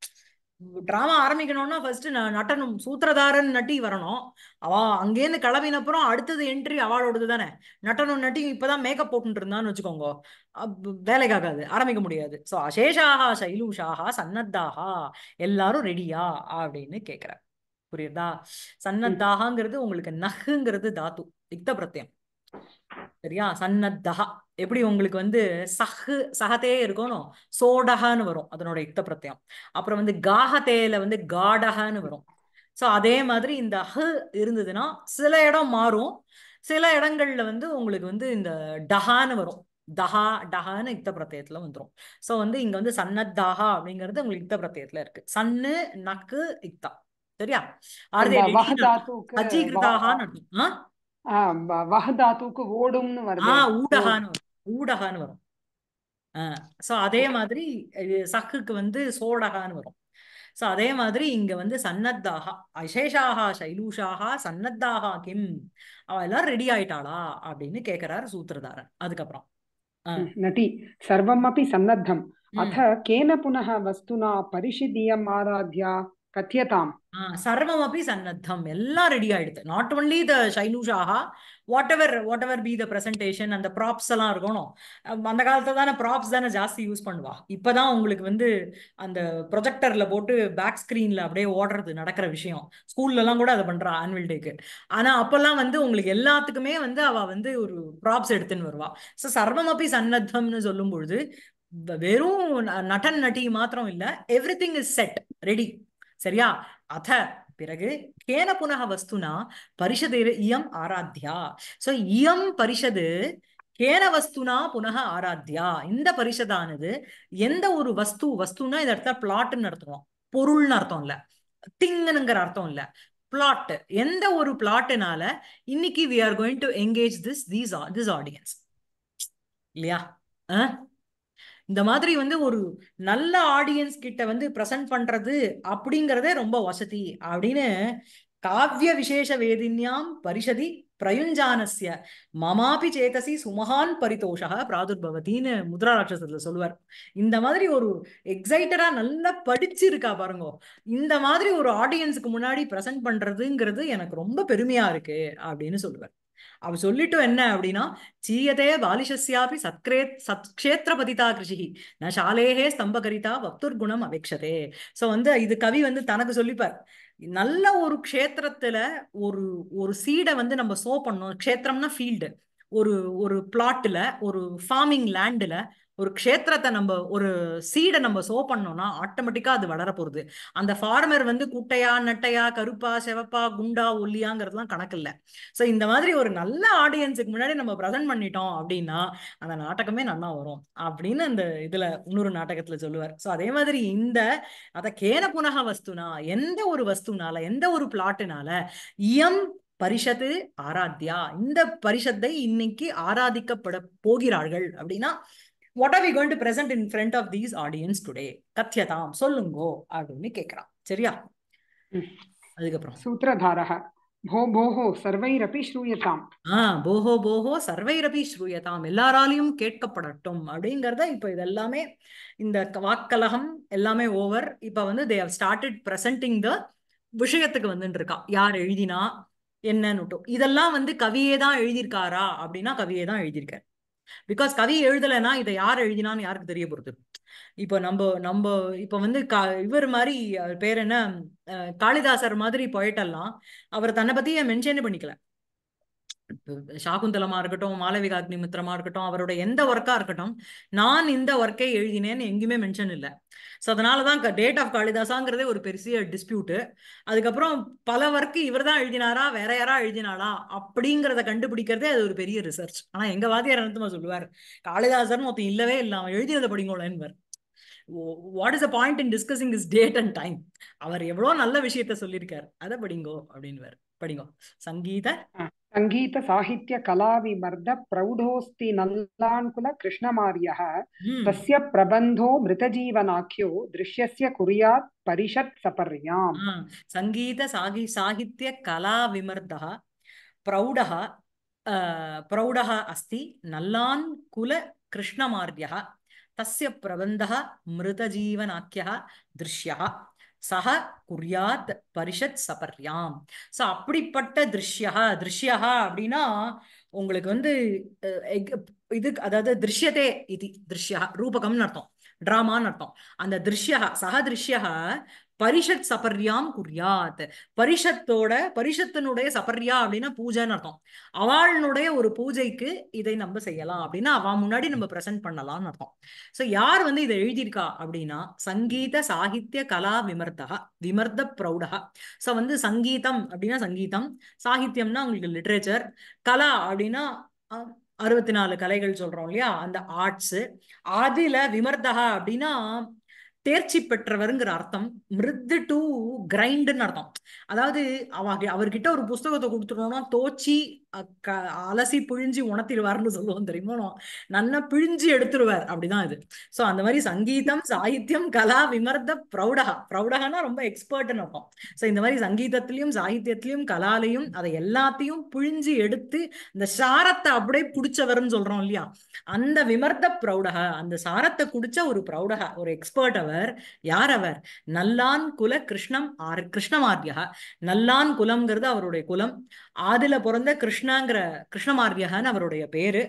டிராமா ஆரம்பிக்கணும்னா ஃபர்ஸ்ட் நட்டனும் சூத்திரதாரன் நட்டி வரணும் அவ அங்கேருந்து கிளம்பினப்புறம் அடுத்தது என்ட்ரி அவளோடது தானே நட்டனும் நட்டி இப்பதான் மேக்கப் போட்டுருந்தான்னு இருந்தான்னு வச்சுக்கோங்க வேலைக்காகாது ஆரம்பிக்க முடியாது ஸோ அசேஷாகா சைலூஷாகா சன்னத்தாகா எல்லாரும் ரெடியா அப்படின்னு கேட்கிறேன் புரியுதா சன்னத்தாகாங்கிறது உங்களுக்கு நகுங்கிறது தாத்து இக்த பிரத்தியம் சரியா சன்னத்தகா எப்படி உங்களுக்கு வந்து சஹு சகத்தையே இருக்கணும் சோடகான்னு வரும் அதனோட யுத்த பிரத்தியம் அப்புறம் வந்து காகத்தேல வந்து காடஹான்னு வரும் ஸோ அதே மாதிரி இந்த ஹ இருந்ததுன்னா சில இடம் மாறும் சில இடங்கள்ல வந்து உங்களுக்கு வந்து இந்த டஹான்னு வரும் தஹா டஹான்னு யுத்த பிரத்தியத்துல வந்துடும் ஸோ வந்து இங்க வந்து சன்னத்தஹா அப்படிங்கிறது உங்களுக்கு யுத்த பிரத்தியத்துல இருக்கு சன்னு நக்கு யுக்தா சரியா அஜீகிருதாகான்னு வகதாத்துக்கு ஓடும்னு வருது ஊடகான்னு வரும் ஊடகான்னு வரும் சோ அதே மாதிரி சக்குக்கு வந்து சோடகான்னு வரும் சோ அதே மாதிரி இங்க வந்து சன்னத்தாக அசேஷாக சைலூஷாக சன்னத்தாக கிம் அவ எல்லாம் ரெடி ஆயிட்டாளா அப்படின்னு கேக்குறாரு சூத்திரதாரன் அதுக்கப்புறம் நட்டி சர்வம் அப்படி சன்னத்தம் அத்த கேன புனः வஸ்துனா பரிஷிதியம் ஆராத்யா கத்தியதாம் சர்வம் அப்படி சன்னத்தம் எல்லாம் ரெடி ஆயிடுது நாட் ஓன்லி த ஷைனுஷாஹா whatever whatever be the presentation அந்த ப்ராப்ஸ் எல்லாம் இருக்கணும் அந்த காலத்துல தானே ப்ராப்ஸ் தானே ஜாஸ்தி யூஸ் பண்ணுவா இப்பதான் உங்களுக்கு வந்து அந்த ப்ரொஜெக்டர்ல போட்டு பேக் ஸ்கிரீன்ல அப்படியே ஓடுறது நடக்கிற விஷயம் ஸ்கூல்ல எல்லாம் கூட அதை பண்றா ஆனுவல் டேக்கு ஆனா அப்பெல்லாம் வந்து உங்களுக்கு எல்லாத்துக்குமே வந்து அவ வந்து ஒரு ப்ராப்ஸ் எடுத்துன்னு வருவா ஸோ சர்வம் அப்படி சன்னத்தம்னு சொல்லும் பொழுது வெறும் நட்டன் நட்டி மாத்திரம் இல்லை everything is set ready சரியா அத பிறகு கேன புனக வஸ்துனா பரிஷது இயம் ஆராத்தியா சோ இயம் பரிஷது கேன வஸ்துனா புனக ஆராத்தியா இந்த பரிஷதானது எந்த ஒரு வஸ்து வஸ்துனா இந்த இடத்துல பிளாட்டுன்னு நடத்துவோம் பொருள்னு அர்த்தம் இல்ல திங்குங்கிற அர்த்தம் இல்ல பிளாட் எந்த ஒரு பிளாட்டுனால இன்னைக்கு we are going to engage this these this audience இல்லையா ஆஹ் இந்த மாதிரி வந்து ஒரு நல்ல ஆடியன்ஸ் கிட்ட வந்து ப்ரெசன்ட் பண்றது அப்படிங்கிறதே ரொம்ப வசதி அப்படின்னு காவிய விசேஷ வேதின்யாம் பரிஷதி பிரயுஞ்சானசிய மமாபி சேதசி சுமகான் பரிதோஷா பிராதுர்பவத்தின்னு முத்ரா சொல்லுவார் இந்த மாதிரி ஒரு எக்ஸைட்டடா நல்லா படிச்சு இருக்கா பாருங்க இந்த மாதிரி ஒரு ஆடியன்ஸுக்கு முன்னாடி ப்ரெசென்ட் பண்றதுங்கிறது எனக்கு ரொம்ப பெருமையா இருக்கு அப்படின்னு சொல்லுவார் அவ சொல்லிட்டும் என்ன அப்படின்னா சீயதே பாலிஷஸ்யாபி சத்கிரே சத்ஷேத்திர பதிதா கிருஷி நான் சாலேகே ஸ்தம்பகரிதா குணம் அபேட்சதே ஸோ வந்து இது கவி வந்து தனக்கு சொல்லிப்பார் நல்ல ஒரு க்ஷேத்திரத்துல ஒரு ஒரு சீடை வந்து நம்ம சோ பண்ணணும் க்ஷேத்திரம்னா ஃபீல்டு ஒரு ஒரு பிளாட்டில் ஒரு ஃபார்மிங் லேண்டில் ஒரு க்ஷேத்திரத்தை நம்ம ஒரு சீடை நம்ம சோ பண்ணோம்னா ஆட்டோமேட்டிக்காக அது வளர போகிறது அந்த ஃபார்மர் வந்து குட்டையா நட்டையா கருப்பா செவப்பா குண்டா ஒல்லியாங்கிறதுலாம் கணக்கு இல்லை ஸோ இந்த மாதிரி ஒரு நல்ல ஆடியன்ஸுக்கு முன்னாடி நம்ம ப்ரெசென்ட் பண்ணிட்டோம் அப்படின்னா அந்த நாட்டகமே நல்லா வரும் அப்படின்னு அந்த இதில் இன்னொரு நாட்டகத்தில் சொல்லுவார் ஸோ அதே மாதிரி இந்த அதை கேன புனக வஸ்துனா எந்த ஒரு வஸ்துனால எந்த ஒரு பிளாட்டுனால இயம் பரிஷத்து ஆராத்தியா இந்த பரிஷத்தை இன்னைக்கு ஆராதிக்கப்பட போகிறார்கள் அப்படின்னா what are we going to present in front of these audience today கத்தியதாம் சொல்லுங்கோ அப்படின்னு கேட்கறான் சரியா அதுக்கப்புறம் சூத்திரதாரக போ போஹோ சர்வைரபி ஸ்ரூயதாம் ஆ போஹோ போஹோ சர்வைரபி ஸ்ரூயதாம் எல்லாராலையும் கேட்கப்படட்டும் அப்படிங்கறத இப்போ இதெல்லாமே இந்த வாக்கலகம் எல்லாமே ஓவர் இப்ப வந்து they have started presenting the விஷயத்துக்கு வந்துட்டு இருக்கா யார் எழுதினா என்னன்னுட்டும் இதெல்லாம் வந்து கவியே தான் எழுதியிருக்காரா அப்படின்னா கவியே தான் எழுதியிருக்காரு பிகாஸ் கதையை எழுதலைன்னா இதை யார் எழுதினான்னு யாருக்கு தெரிய போறது இப்போ நம்ம நம்ம இப்போ வந்து க இவர் மாதிரி பேர் என்ன காளிதாசர் மாதிரி போயிட்டெல்லாம் அவர் தன்னை பற்றி மென்ஷனே பண்ணிக்கல சாகுந்தலமா இருக்கட்டும் மாலவிகா அக்னிமித்திரமா இருக்கட்டும் அவருடைய எந்த ஒர்க்கா இருக்கட்டும் நான் இந்த ஒர்க்கை எழுதினேன்னு எங்கேயுமே மென்ஷன் இல்லை ஸோ அதனாலதான் டேட் ஆஃப் காளிதாசாங்கிறதே ஒரு பெரிய டிஸ்பியூட்டு அதுக்கப்புறம் பல ஒர்க்கு இவர் தான் எழுதினாரா வேற யாரா எழுதினாளா அப்படிங்கிறத கண்டுபிடிக்கிறதே அது ஒரு பெரிய ரிசர்ச் ஆனா எங்க வாத்தியார் அனுத்துமா சொல்லுவார் காளிதாசர்னு மொத்தம் இல்லவே இல்லாம எழுதினதை படிங்கோலன்வர் what is a point in discussing is date and time அவர் எவ்வளோ நல்ல விஷயத்த சொல்லியிருக்காரு அதை படிங்கோ அப்படின்னு படிங்கோ சங்கீத சங்கீத சாகித்ய கலாவிமர்த பிரௌಢோஸ்தி நல்லான்குல கிருஷ்ணமாரிய தஸ்ய பிரபந்தோ மிருதஜீவனாக்கியோ திருஷ்யஸ்ய குறியாத் பரிஷத் சபர்யாம் சங்கீத சாகி சாகித்ய கலாவிமர்த பிரௌಢ பிரௌಢ அஸ்தி நல்லான் குல தஸ்ய பிரபந்த மிருதஜீவனாக்கிய திருஷ்யா சக குர்யாத் பரிஷத் சபர்யாம் ஸோ அப்படிப்பட்ட திருஷ்யா திருஷ்யா அப்படின்னா உங்களுக்கு வந்து இது அதாவது திருஷ்யதே இது திருஷ்யா ரூபகம்னு அர்த்தம் டிராமான்னு அர்த்தம் அந்த திருஷ்யா சக திருஷ்யா பரிஷத் சபர்யாம் குறியாத் பரிஷத்தோட பரிஷத்தினுடைய சபர்யா அப்படின்னா பூஜைன்னு அர்த்தம் அவளுடைய ஒரு பூஜைக்கு இதை நம்ம செய்யலாம் அப்படின்னா அவன் முன்னாடி நம்ம பிரசன்ட் பண்ணலாம்னு அர்த்தம் ஸோ யார் வந்து இதை எழுதியிருக்கா அப்படின்னா சங்கீத சாகித்ய கலா விமர்த்தகா விமர்த்த பிரௌடகா ஸோ வந்து சங்கீதம் அப்படின்னா சங்கீதம் சாகித்யம்னா உங்களுக்கு லிட்ரேச்சர் கலா அப்படின்னா அறுபத்தி நாலு கலைகள் சொல்றோம் இல்லையா அந்த ஆர்ட்ஸ் அதுல விமர்த்தகா அப்படின்னா தேர்ச்சி பெற்றவருங்கிற அர்த்தம் மிருது டு கிரைண்டுன்னு அர்த்தம் அதாவது அவர்கிட்ட ஒரு புஸ்தகத்தை கொடுத்துட்டோம்னா தோச்சி அலசி பிழிஞ்சு உணத்திடுவார்னு சொல்லுவோம் தெரியுமோ நல்லா பிழிஞ்சு எடுத்துருவார் அப்படிதான் இது ஸோ அந்த மாதிரி சங்கீதம் சாகித்யம் கலா விமர்த்த பிரௌடகா பிரௌடகனா ரொம்ப எக்ஸ்பர்ட்னு இருக்கும் ஸோ இந்த மாதிரி சங்கீதத்திலையும் சாகித்யத்திலையும் கலாலையும் அதை எல்லாத்தையும் பிழிஞ்சு எடுத்து இந்த சாரத்தை அப்படியே குடிச்சவர்னு சொல்றோம் இல்லையா அந்த விமர்த்த பிரௌடகா அந்த சாரத்தை குடிச்ச ஒரு பிரௌடகா ஒரு எக்ஸ்பர்ட் அவர் யார் அவர் நல்லான் குல கிருஷ்ணம் ஆர் கிருஷ்ணமாரியா நல்லான் குலம்ங்கிறது அவருடைய குலம் ஆதில பிறந்த கிருஷ்ண கிருஷ்ணாங்கிற கிருஷ்ணமார்வியகான்னு அவருடைய பேரு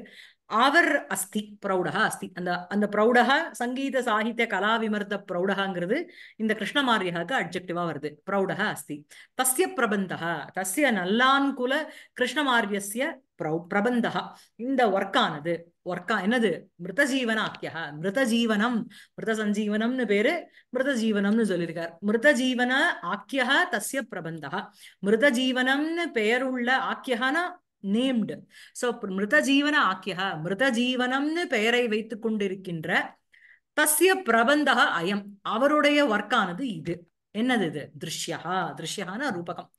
அவர் அஸ்தி பிரௌடகா அஸ்தி அந்த அந்த பிரௌடகா சங்கீத சாகித்ய கலா விமர்த்த பிரௌடகாங்கிறது இந்த கிருஷ்ணமாரியாவுக்கு அப்ஜெக்டிவா வருது பிரௌடகா அஸ்தி தஸ்ய பிரபந்தகா தஸ்ய நல்லான்குல கிருஷ்ணமாரியஸ்ய பிரௌ பிரபந்தகா இந்த ஒர்க்கானது ஒர்க்கா என்னது மிருதஜீவனாக்கியா மிருதஜீவனம் மிருத சஞ்சீவனம்னு பேரு மிருதஜீவனம்னு சொல்லியிருக்கார் மிருதஜீவன ஆக்கியா தஸ்ய பிரபந்தகா மிருதஜீவனம்னு பெயருள்ள ஆக்கியகானா நேம்டு சோ மிருதஜீவன ஆக்கியா மிருதஜீவனம்னு பெயரை வைத்து கொண்டிருக்கின்ற தஸ்ய பிரபந்தக அயம் அவருடைய ஒர்க்கானது இது என்னது இது திருஷ்யா திருஷ்யான ரூபகம்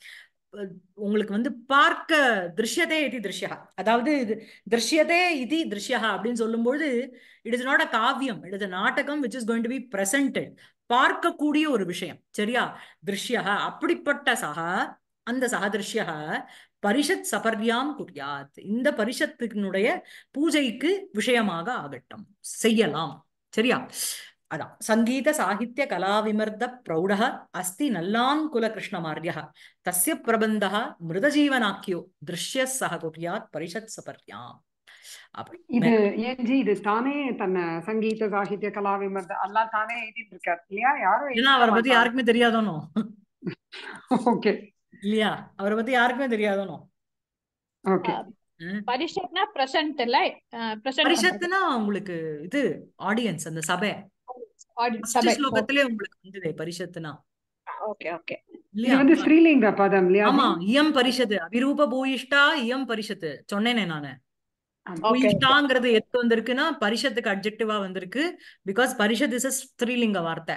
உங்களுக்கு வந்து பார்க்க திருஷ்யதே இது திருஷ்யா அதாவது இது திருஷ்யதே இது திருஷ்யா அப்படின்னு சொல்லும்போது இட் இஸ் நாட் அ காவியம் இட் இஸ் அ நாடகம் which is going to be presented பார்க்கக்கூடிய ஒரு விஷயம் சரியா திருஷ்யா அப்படிப்பட்ட சகா அந்த சகதிருஷ்யா பரிஷத் சபர்யாம் குரியாத் இந்த பரிஷத்தினுடைய பூஜைக்கு விஷயமாக ஆகட்டும் செய்யலாம் சரியா அதான் சங்கீத சாகித்ய கலாவிமர்த பிரௌட அஸ்தி குல கிருஷ்ணமாரிய தசிய பிரபந்த மிருதஜீவனாக்கியோ திருஷ்ய சக குரியாத் பரிஷத் சபர்யாம் இது ஏன்ஜி இது தானே தன்னை சங்கீத சாகித்ய கலா விமர்த எல்லாம் தானே எழுதிட்டு இருக்காரு இல்லையா யாரும் அவரை பத்தி யாருக்குமே தெரியாதோனோ ஓகே இல்லையா அவரை பத்தி யாருக்குமே தெரியாதனும் பரிஷத்னா பிரசன்ட் இல்ல பரிஷத்னா உங்களுக்கு இது ஆடியன்ஸ் அந்த சபை உங்களுக்கு வந்து ஆமா பரிஷத்து அபிரூப பூயிஷ்டா இயம் பரிஷத்து சொன்னேனே நானு வந்திருக்குன்னா பரிஷத்துக்கு அப்ஜெக்டிவா வந்திருக்கு பிகாஸ் பரிஷத் இஸ் ஸ்ரீலிங்க வார்த்தை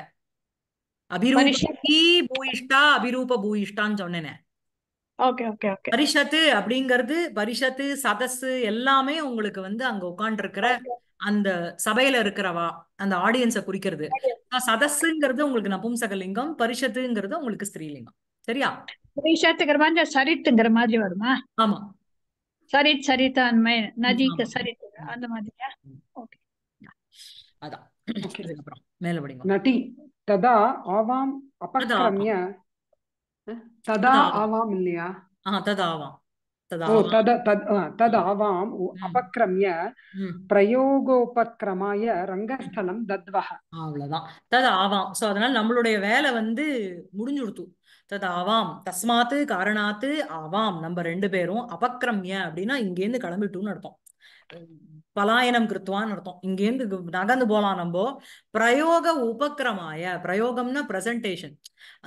அபிரூபி பூயிஷ்டா அபிரூப பூயிஷ்டான்னு சொன்னேனே பரிஷத்து அப்படிங்கறது பரிஷத்து சதஸ் எல்லாமே உங்களுக்கு வந்து அங்க உட்காந்து இருக்கிற அந்த சபையில இருக்கிறவா அந்த ஆடியன்ஸ குறிக்கிறது சதஸ்ங்கிறது உங்களுக்கு நபும்சகலிங்கம் பரிஷத்துங்கிறது உங்களுக்கு ஸ்ரீலிங்கம் சரியா பரிஷத்துங்கிற மாதிரி சரித்துங்கிற மாதிரி வருமா ஆமா சரித் சரிதான்மை நதிக்கு சரித் அந்த மாதிரியா ஓகே அதான் அதுக்கப்புறம் மேல நட்டி ததா ஆவாம் அபக்ரம்ய ததா ஆவாம் இல்லையா ததாவாம் ததாவாம் அபக்ரமிய பிரயோகோபக்கிரமாய ரங்கஸ்தலம் தத்வஹ அவ்வளவுதான் தத் ஆவாம் சோ அதனால நம்மளுடைய வேலை வந்து முடிஞ்சு கொடுத்து தத் ஆவாம் தஸ்மாத்து காரணாத்து ஆவாம் நம்ம ரெண்டு பேரும் அபக்ரம்ய அப்படின்னா இங்கேருந்து கிளம்பிட்டோம்னு அர்த்தம் பலாயனம் கிருத்துவான்னு அர்த்தம் இங்கேருந்து நகர்ந்து போகலாம் நம்ம பிரயோக உபக்கிரமாய பிரயோகம்னா பிரசன்டேஷன்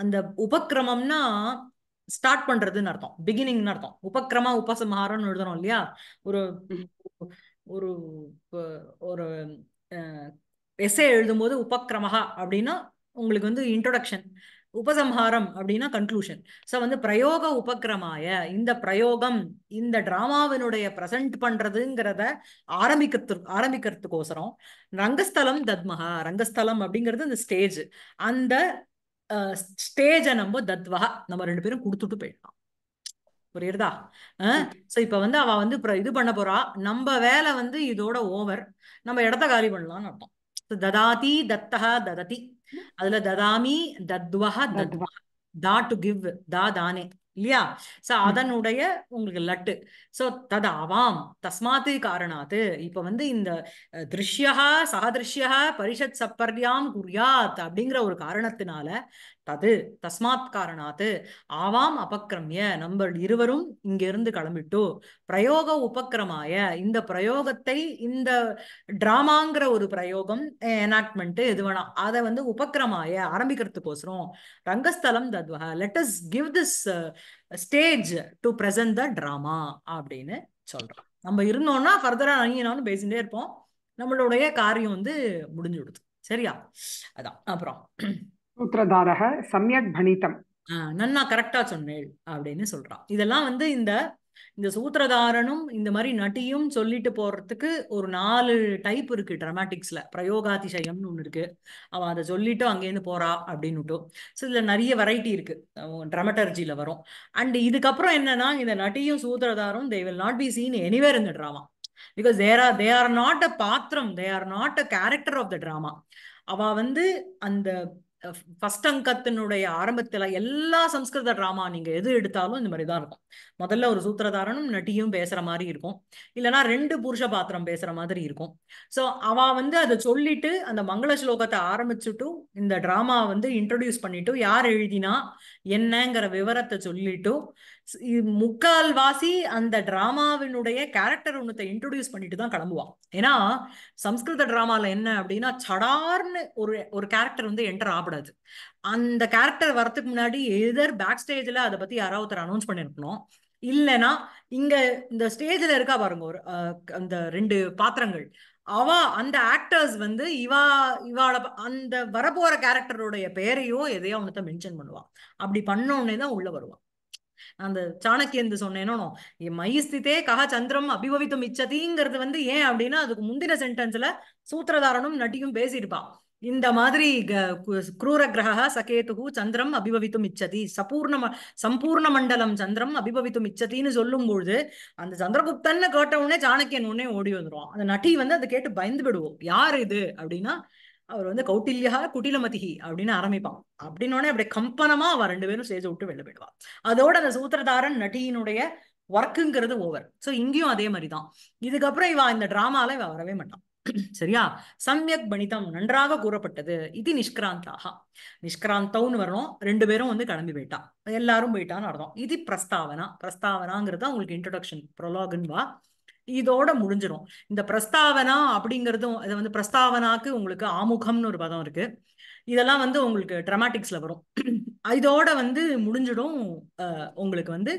அந்த உபக்கிரமம்னா ஸ்டார்ட் பண்றதுன்னு அர்த்தம் பிகினிங்னு அர்த்தம் உபக்கிரமா உபசம்ஹாரம்னு எழுதணும் இல்லையா ஒரு ஒரு ஒரு எஸ்ஏ எழுதும்போது உபக்கிரமஹா அப்படின்னா உங்களுக்கு வந்து இன்ட்ரொடக்ஷன் உபசம்ஹாரம் அப்படின்னா கன்க்ளூஷன் ஸோ வந்து பிரயோக உபக்கிரமாய இந்த பிரயோகம் இந்த டிராமாவினுடைய ப்ரெசன்ட் பண்றதுங்கிறத ஆரம்பிக்கிறது ஆரம்பிக்கிறதுக்கோசரம் ரங்கஸ்தலம் தத்மஹா ரங்கஸ்தலம் அப்படிங்கிறது இந்த ஸ்டேஜ் அந்த ஸ்டேஜை நம்ம தத்வஹா நம்ம ரெண்டு பேரும் கொடுத்துட்டு போயிடலாம் புரியுறதா ஸோ இப்போ வந்து அவ வந்து இது பண்ண போறா நம்ம வேலை வந்து இதோட ஓவர் நம்ம இடத்த காலி பண்ணலாம்னு அர்த்தம் ததாதி தத்தகா ததத்தி அதுல ததாமி தத்வஹா தத்வஹா தா டு கிவ் தா தானே இல்லையா சோ அதனுடைய உங்களுக்கு லட்டு சோ ததாவாம் தஸ்மாத்து காரணாத்து இப்ப வந்து இந்த திருஷ்யா சகதிருஷ்யா பரிஷத் சப்பர்யாம் குறியாத் அப்படிங்கிற ஒரு காரணத்தினால தது தஸ்மாத் காரணாத்து ஆவாம் அபக்கிரமிய நம்ம இருவரும் இங்கிருந்து கிளம்பிட்டோ பிரயோக உபக்கிரமாய இந்த பிரயோகத்தை இந்த டிராமாங்கிற ஒரு பிரயோகம் எனாக்ட்மெண்ட் இது வேணாம் அதை வந்து உபக்கிரமாய ஆரம்பிக்கிறதுக்கோசரம் ரங்கஸ்தலம் தத்வக let us give this stage to present the drama அப்படின்னு சொல்றோம் நம்ம இருந்தோம்னா ஃபர்தரா நங்கினாலும் பேசிட்டே இருப்போம் நம்மளுடைய காரியம் வந்து முடிஞ்சு விடுது சரியா அதான் அப்புறம் சூத்திரதாரக சமயக் பணிதம் நன்னா கரெக்டா சொன்னேள் அப்படின்னு சொல்றான் இதெல்லாம் வந்து இந்த இந்த சூத்திரதாரனும் இந்த மாதிரி நட்டியும் சொல்லிட்டு போறதுக்கு ஒரு நாலு டைப் இருக்கு டிராமாட்டிக்ஸ்ல பிரயோகாதிசயம்னு ஒண்ணு இருக்கு அவ அதை சொல்லிட்டு அங்கேருந்து போறா அப்படின்னுட்டும் ஸோ இதுல நிறைய வெரைட்டி இருக்கு ட்ரமட்டர்ஜியில வரும் அண்ட் இதுக்கப்புறம் என்னன்னா இந்த நட்டியும் சூத்திரதாரும் they will not be seen anywhere இந்த drama because there are they are not a பாத்திரம் they are not a character of the drama அவ வந்து அந்த அங்கத்தினுடைய ஆரம்பத்தில் எல்லா சம்ஸ்கிருத ட்ராமா நீங்கள் எது எடுத்தாலும் இந்த மாதிரி தான் இருக்கும் முதல்ல ஒரு சூத்திரதாரனும் நட்டியும் பேசுகிற மாதிரி இருக்கும் இல்லைன்னா ரெண்டு புருஷ பாத்திரம் பேசுகிற மாதிரி இருக்கும் ஸோ அவள் வந்து அதை சொல்லிட்டு அந்த மங்கள ஸ்லோகத்தை ஆரம்பிச்சுட்டு இந்த ட்ராமா வந்து இன்ட்ரடியூஸ் பண்ணிட்டு யார் எழுதினா என்னங்கிற விவரத்தை சொல்லிட்டு முக்கால் வாசி அந்த டிராமாவினுடைய கேரக்டர் ஒன்னுத்தை இன்ட்ரோடியூஸ் பண்ணிட்டு தான் கிளம்புவான் ஏன்னா சம்ஸ்கிருத டிராமால என்ன அப்படின்னா சடார்னு ஒரு ஒரு கேரக்டர் வந்து என்டர் ஆகப்படாது அந்த கேரக்டர் வரத்துக்கு முன்னாடி எதர் பேக் ஸ்டேஜில் அதை பற்றி யாராவது ஒருத்தர் அனௌன்ஸ் பண்ணியிருக்கணும் இல்லைன்னா இங்கே இந்த ஸ்டேஜில் இருக்கா பாருங்க ஒரு அந்த ரெண்டு பாத்திரங்கள் அவ அந்த ஆக்டர்ஸ் வந்து இவா இவாள அந்த வரப்போற கேரக்டருடைய பெயரையோ எதையோ அவனுத்த மென்ஷன் பண்ணுவான் அப்படி பண்ண உடனே தான் உள்ள வருவான் அந்த சாணக்கியந்து சொன்னேனோ மைஸ்தித்தே கஹ சந்திரம் அபிபவித்தும் இச்சதிங்கிறது வந்து ஏன் அப்படின்னா அதுக்கு முந்தின சென்டென்ஸ்ல சூத்திரதாரனும் நட்டியும் பேசியிருப்பான் இந்த மாதிரி குரூர கிரகா சகேதுகு சந்திரம் அபிபவித்தும் இச்சதி சபூர்ண சம்பூர்ண மண்டலம் சந்திரம் அபிபவித்தும் இச்சதின்னு சொல்லும் பொழுது அந்த சந்திரகுப்தன்னு கேட்ட உடனே சாணக்கியன் உடனே ஓடி வந்துடும் அந்த நட்டி வந்து அதை கேட்டு பயந்து விடுவோம் யார் இது அப்படின்னா அவர் வந்து கௌட்டில்யா குட்டிலமதிஹி அப்படின்னு ஆரம்பிப்பான் அப்படின்னோடனே அப்படி கம்பனமா அவ ரெண்டு பேரும் ஸ்டேஜ் விட்டு வெளில போயிடுவான் அதோட அந்த சூத்திரதாரன் நட்டியினுடைய ஒர்க்குங்கிறது ஓவர் சோ இங்கேயும் அதே மாதிரிதான் இதுக்கப்புறம் இவா இந்த டிராமால இவ வரவே மாட்டான் சரியா சம்யக் பணிதம் நன்றாக கூறப்பட்டது இது நிஷ்கிராந்தாக நிஷ்கிராந்தவுன்னு வரணும் ரெண்டு பேரும் வந்து கிளம்பி போயிட்டா எல்லாரும் போயிட்டான்னு அர்த்தம் இது பிரஸ்தாவனா பிரஸ்தாவனாங்கிறது உங்களுக்கு இன்ட்ரடக்ஷன் வா இதோட முடிஞ்சிடும் இந்த பிரஸ்தாவனா அப்படிங்கிறதும் இதை வந்து பிரஸ்தாவனாக்கு உங்களுக்கு ஆமுகம்னு ஒரு பதம் இருக்கு இதெல்லாம் வந்து உங்களுக்கு ட்ரமாட்டிக்ஸ்ல வரும் இதோட வந்து முடிஞ்சிடும் உங்களுக்கு வந்து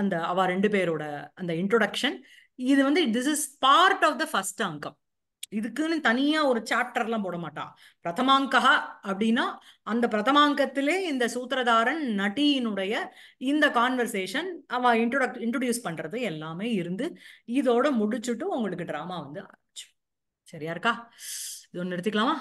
அந்த அவ ரெண்டு பேரோட அந்த இன்ட்ரொடக்ஷன் இது வந்து this is part of the first அங்கம் இதுக்குன்னு தனியா ஒரு சாப்டர்லாம் போட மாட்டான் பிரதமாங்கா அப்படின்னா அந்த பிரதமாங்கத்திலே இந்த சூத்திரதாரன் நட்டியினுடைய இந்த கான்வர்சேஷன் அவ இன்ட்ரோடக் இன்ட்ரடியூஸ் பண்றது எல்லாமே இருந்து இதோட முடிச்சுட்டு உங்களுக்கு டிராமா வந்து ஆரம்பிச்சு சரியா இருக்கா இது ஒன்று நிறுத்திக்கலாமா